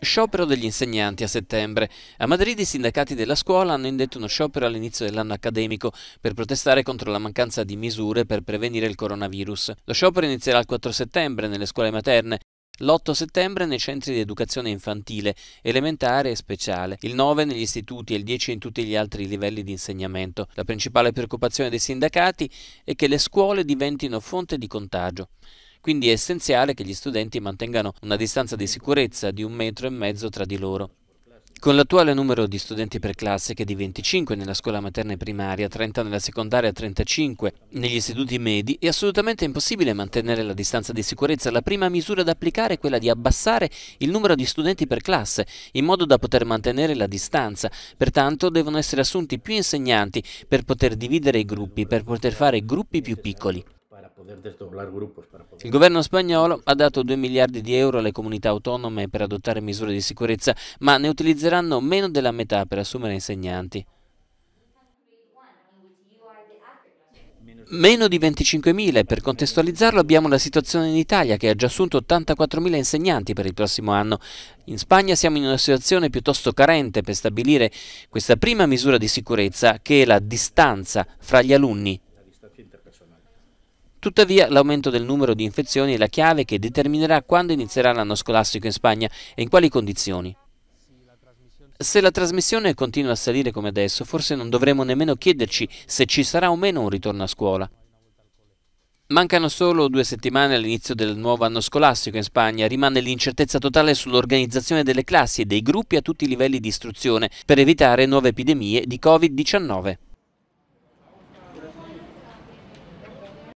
Sciopero degli insegnanti a settembre. A Madrid i sindacati della scuola hanno indetto uno sciopero all'inizio dell'anno accademico per protestare contro la mancanza di misure per prevenire il coronavirus. Lo sciopero inizierà il 4 settembre nelle scuole materne, l'8 settembre nei centri di educazione infantile, elementare e speciale, il 9 negli istituti e il 10 in tutti gli altri livelli di insegnamento. La principale preoccupazione dei sindacati è che le scuole diventino fonte di contagio. Quindi è essenziale che gli studenti mantengano una distanza di sicurezza di un metro e mezzo tra di loro. Con l'attuale numero di studenti per classe, che è di 25 nella scuola materna e primaria, 30 nella secondaria, e 35 negli istituti medi, è assolutamente impossibile mantenere la distanza di sicurezza. La prima misura da applicare è quella di abbassare il numero di studenti per classe, in modo da poter mantenere la distanza. Pertanto devono essere assunti più insegnanti per poter dividere i gruppi, per poter fare gruppi più piccoli poder desdoblar grupos. Para poter... Il governo spagnolo ha dato 2 miliardi di euro alle comunità autonome per adottare misure di sicurezza, ma ne utilizzeranno meno della metà per assumere insegnanti. Meno di 25.000 per contestualizzarlo abbiamo la situazione in Italia che ha già assunto 84.000 insegnanti per il prossimo anno. In Spagna siamo in una situazione piuttosto carente per stabilire questa prima misura di sicurezza che è la distanza fra gli alunni Tuttavia l'aumento del numero di infezioni è la chiave che determinerà quando inizierà l'anno scolastico in Spagna e in quali condizioni. Se la trasmissione continua a salire come adesso, forse non dovremo nemmeno chiederci se ci sarà o meno un ritorno a scuola. Mancano solo due settimane all'inizio del nuovo anno scolastico in Spagna, rimane l'incertezza totale sull'organizzazione delle classi e dei gruppi a tutti i livelli di istruzione per evitare nuove epidemie di Covid-19.